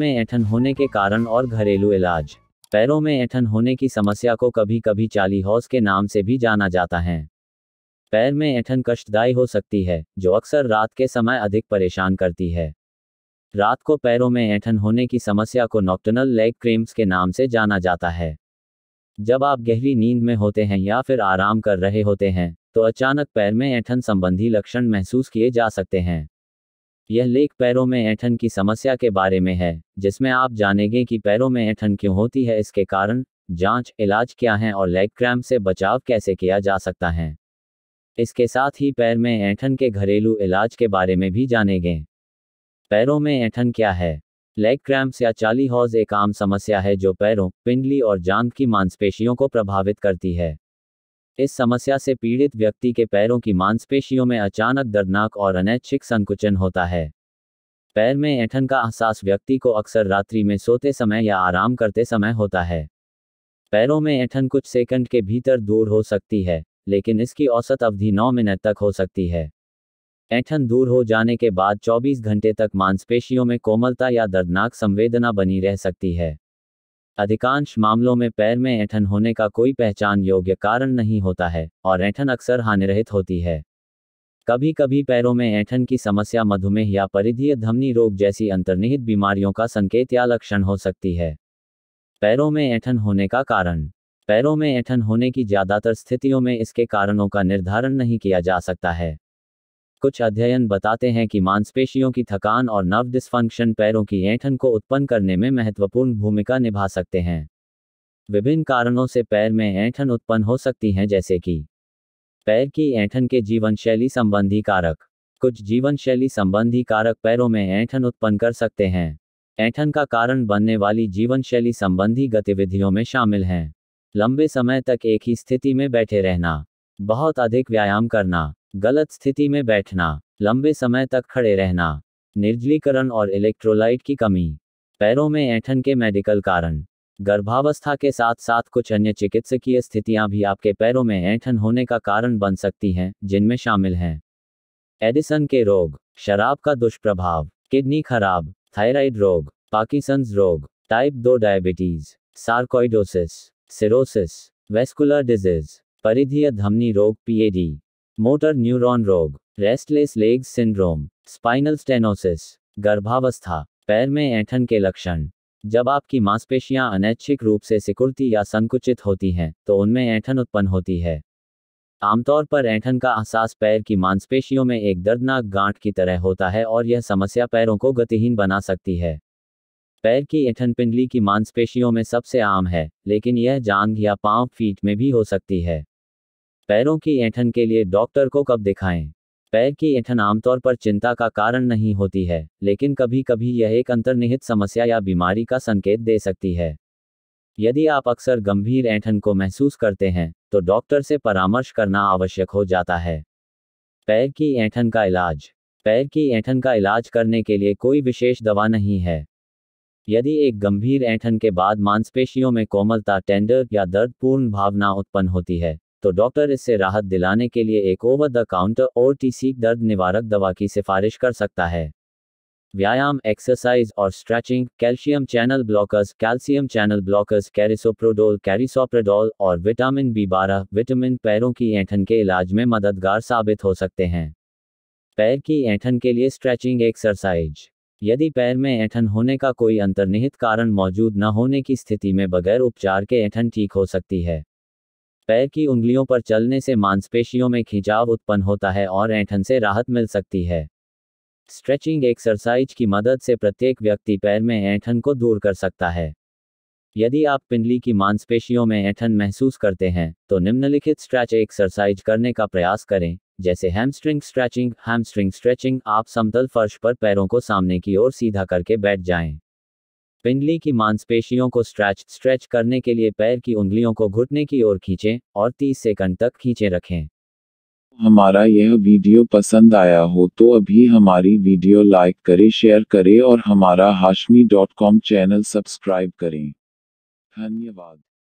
में ऐठन होने के कारण और घरेलू इलाज पैरों में ऐठन होने की समस्या को कभी कभी चाली हौस के नाम से भी जाना जाता है पैर में ऐठन कष्टदायी हो सकती है जो अक्सर रात के समय अधिक परेशान करती है रात को पैरों में ऐठन होने की समस्या को नॉक्टनल लेग क्रेम्स के नाम से जाना जाता है जब आप गहरी नींद में होते हैं या फिर आराम कर रहे होते हैं तो अचानक पैर में ऐठन संबंधी लक्षण महसूस किए जा सकते हैं यह लेख पैरों में ऐठन की समस्या के बारे में है जिसमें आप जानेंगे कि पैरों में ऐठन क्यों होती है इसके कारण जांच इलाज क्या है और लेग क्रैम्प से बचाव कैसे किया जा सकता है इसके साथ ही पैर में ऐठन के घरेलू इलाज के बारे में भी जानेंगे पैरों में ऐठन क्या है लेग क्रैम्प्स या चाली हॉज एक आम समस्या है जो पैरों पिंडली और जांघ की मांसपेशियों को प्रभावित करती है इस समस्या से पीड़ित व्यक्ति के पैरों की मांसपेशियों में अचानक दर्दनाक और अनैच्छिक संकुचन होता है पैर में ऐठन का एहसास व्यक्ति को अक्सर रात्रि में सोते समय या आराम करते समय होता है पैरों में ऐठन कुछ सेकंड के भीतर दूर हो सकती है लेकिन इसकी औसत अवधि 9 मिनट तक हो सकती है ऐठन दूर हो जाने के बाद 24 घंटे तक मांसपेशियों में कोमलता या दर्दनाक संवेदना बनी रह सकती है अधिकांश मामलों में पैर में ऐठन होने का कोई पहचान योग्य कारण नहीं होता है और ऐठन अक्सर हानिरहित होती है कभी कभी पैरों में ऐठन की समस्या मधुमेह या परिधीय धमनी रोग जैसी अंतर्निहित बीमारियों का संकेत या लक्षण हो सकती है पैरों में ऐठन होने का कारण पैरों में ऐठन होने की ज्यादातर स्थितियों में इसके कारणों का निर्धारण नहीं किया जा सकता है कुछ अध्ययन बताते हैं कि मांसपेशियों की थकान और नर्व डिस्फंक्शन पैरों की ऐंठन को उत्पन्न करने में महत्वपूर्ण भूमिका निभा सकते हैं विभिन्न कारणों से पैर में ऐंठन उत्पन्न हो सकती हैं जैसे कि पैर की ऐंठन के जीवन शैली संबंधी कारक कुछ जीवन शैली संबंधी कारक पैरों में ऐंठन उत्पन्न कर सकते हैं ऐंठन का कारण बनने वाली जीवन शैली संबंधी गतिविधियों में शामिल हैं लंबे समय तक एक ही स्थिति में बैठे रहना बहुत अधिक व्यायाम करना गलत स्थिति में बैठना लंबे समय तक खड़े रहना निर्जलीकरण और इलेक्ट्रोलाइट की कमी पैरों में ऐठन के मेडिकल कारण गर्भावस्था के साथ साथ कुछ अन्य चिकित्सकीय स्थितियां भी आपके पैरों में ऐठन होने का कारण बन सकती हैं जिनमें शामिल हैं एडिसन के रोग शराब का दुष्प्रभाव किडनी खराब थायराइड रोग पार्किसंस रोग टाइप दो diabetes sarcoidosis cirrhosis vascular disease परिधीय धमनी रोग पीएडी मोटर न्यूरॉन रोग restless leg syndrome spinal stenosis गर्भावस्था पैर में ऐंठन के लक्षण जब आपकी मांसपेशियां अनैच्छिक रूप से सिकुड़ती या संकुचित होती हैं तो उनमें ऐंठन उत्पन्न होती है आमतौर पर ऐंठन का एहसास पैर की मांसपेशियों में एक दर्दनाक गांठ की तरह होता है और यह समस्या पैरों को गतिहीन बना सकती है पैर की ऐठन पिंडली की मांसपेशियों में सबसे आम है लेकिन यह जान या पांव फीट में भी हो सकती है पैरों की ऐंठन के लिए डॉक्टर को कब दिखाएं पैर की ऐंठन आमतौर पर चिंता का कारण नहीं होती है लेकिन कभी कभी यह एक अंतर्निहित समस्या या बीमारी का संकेत दे सकती है यदि आप अक्सर गंभीर ऐंठन को महसूस करते हैं तो डॉक्टर से परामर्श करना आवश्यक हो जाता है पैर की ऐंठन का इलाज पैर की ऐंठन का इलाज करने के लिए कोई विशेष दवा नहीं है यदि एक गंभीर ऐंठन के बाद मांसपेशियों में कोमलता टेंडर या दर्दपूर्ण भावना उत्पन्न होती है तो डॉक्टर इससे राहत दिलाने के लिए एक ओवर द काउंटर और टीसी दर्द निवारक दवा की सिफारिश कर सकता है व्यायाम एक्सरसाइज और stretching calcium channel blockers calcium channel blockers carisoprodol carisoprodol और विटामिन बी बारह विटामिन पैरों की ऐंठन के इलाज में मददगार साबित हो सकते हैं पैर की ऐंठन के लिए स्ट्रेचिंग एक्सरसाइज यदि पैर में ऐंठन होने का कोई अंतर्निहित कारण मौजूद न होने की स्थिति में बगैर उपचार के ऐंठन ठीक हो सकती है पैर की उंगलियों पर चलने से मांसपेशियों में खिंचाव उत्पन्न होता है और ऐंठन से राहत मिल सकती है स्ट्रेचिंग एक्सरसाइज की मदद से प्रत्येक व्यक्ति पैर में ऐंठन को दूर कर सकता है यदि आप पिंडली की मांसपेशियों में ऐंठन महसूस करते हैं तो निम्नलिखित स्ट्रेच एक्सरसाइज करने का प्रयास करें जैसे हैमस्ट्रिंग स्ट्रेचिंग हैमस्ट्रिंग स्ट्रेचिंग आप समतल फर्श पर पैरों को सामने की ओर सीधा करके बैठ जाएं। पिंडली की मांसपेशियों को स्ट्रेच स्ट्रेच करने के लिए पैर की उंगलियों को घुटने की ओर खींचें और 30 सेकंड तक खींचे रखें हमारा यह वीडियो पसंद आया हो तो अभी हमारी वीडियो लाइक करें शेयर करें और हमारा Hashmi dot com channel subscribe करें धन्यवाद